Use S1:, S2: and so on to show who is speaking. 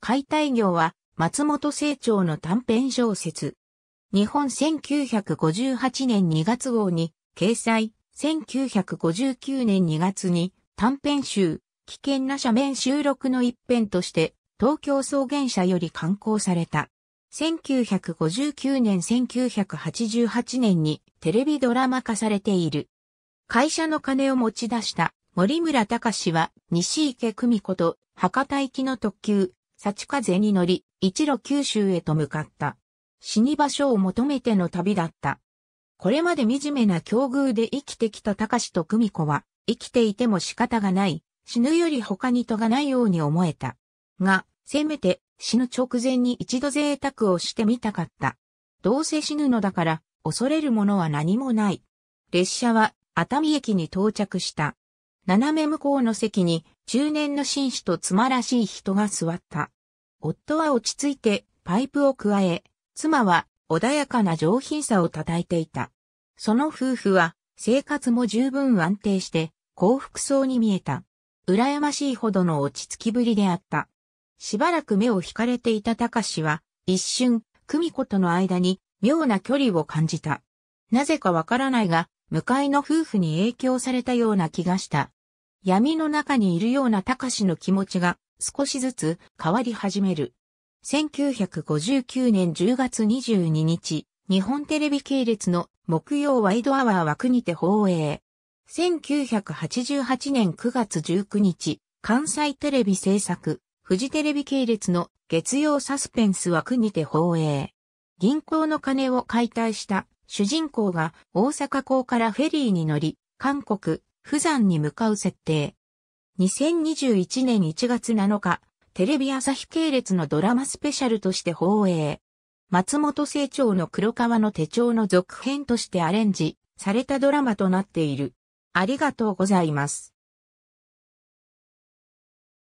S1: 解体業は松本清張の短編小説。日本1958年2月号に掲載、1959年2月に短編集、危険な斜面収録の一編として東京草原社より刊行された。1959年1988年にテレビドラマ化されている。会社の金を持ち出した森村隆は西池久美子と博多行きの特急幸風に乗り、一路九州へと向かった。死に場所を求めての旅だった。これまで惨めな境遇で生きてきた隆と久美子は、生きていても仕方がない、死ぬより他にとがないように思えた。が、せめて死ぬ直前に一度贅沢をしてみたかった。どうせ死ぬのだから、恐れるものは何もない。列車は熱海駅に到着した。斜め向こうの席に中年の紳士とつまらしい人が座った。夫は落ち着いてパイプを加え、妻は穏やかな上品さを叩いていた。その夫婦は生活も十分安定して幸福そうに見えた。羨ましいほどの落ち着きぶりであった。しばらく目を惹かれていた高志は一瞬、久美子との間に妙な距離を感じた。なぜかわからないが、向かいの夫婦に影響されたような気がした。闇の中にいるような高志の気持ちが少しずつ変わり始める。1959年10月22日、日本テレビ系列の木曜ワイドアワー枠にて放映。1988年9月19日、関西テレビ制作、フジテレビ系列の月曜サスペンス枠にて放映。銀行の金を解体した主人公が大阪港からフェリーに乗り、韓国、釜山に向かう設定。2021年1月7日、テレビ朝日系列のドラマスペシャルとして放映。松本清張の黒川の手帳の続編としてアレンジされたドラマとなっている。ありがとうございます。